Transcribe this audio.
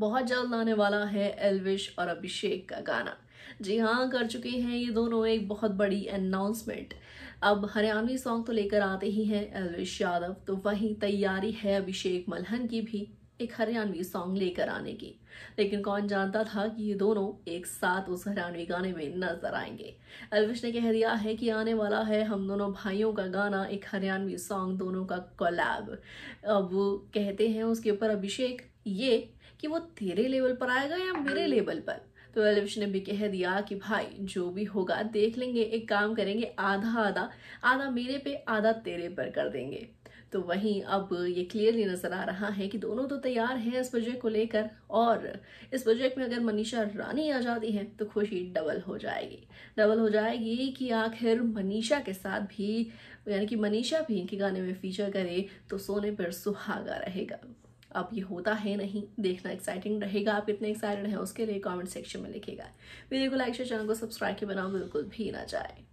बहुत जल्द आने वाला है एलविश और अभिषेक का गाना जी हाँ कर चुके हैं ये दोनों एक बहुत बड़ी अनाउंसमेंट अब हरियाणवी सॉन्ग तो लेकर आते ही हैं एलविश यादव तो वहीं तैयारी है अभिषेक मलहन की भी एक हरियाणवी सॉन्ग लेकर आने की लेकिन कौन जानता था कि ये दोनों एक साथ उस हरियाणवी गाने में नजर आएंगे अलविश ने कह दिया है कि आने वाला है हम दोनों भाइयों का गाना एक हरियाणवी सॉन्ग दोनों का कोलैब अब कहते हैं उसके ऊपर अभिषेक ये कि वो तेरे लेवल पर आएगा या मेरे हाँ। लेवल पर तो एलिविश ने भी कह दिया कि भाई जो भी होगा देख लेंगे एक काम करेंगे आधा आधा आधा मेरे पे आधा तेरे पर कर देंगे तो वहीं अब ये क्लियरली नज़र आ रहा है कि दोनों तो तैयार हैं इस प्रोजेक्ट को लेकर और इस प्रोजेक्ट में अगर मनीषा रानी आ जाती है तो खुशी डबल हो जाएगी डबल हो जाएगी कि आखिर मनीषा के साथ भी यानी कि मनीषा भी इनके गाने में फीचर करे तो सोने पर सुहागा रहेगा अब ये होता है नहीं देखना एक्साइटिंग रहेगा आप कितने एक्साइटेड हैं उसके लिए कमेंट सेक्शन में लिखेगा वीडियो को लाइक शेयर चैनल को सब्सक्राइब के बनाओ बिल्कुल भी ना जाए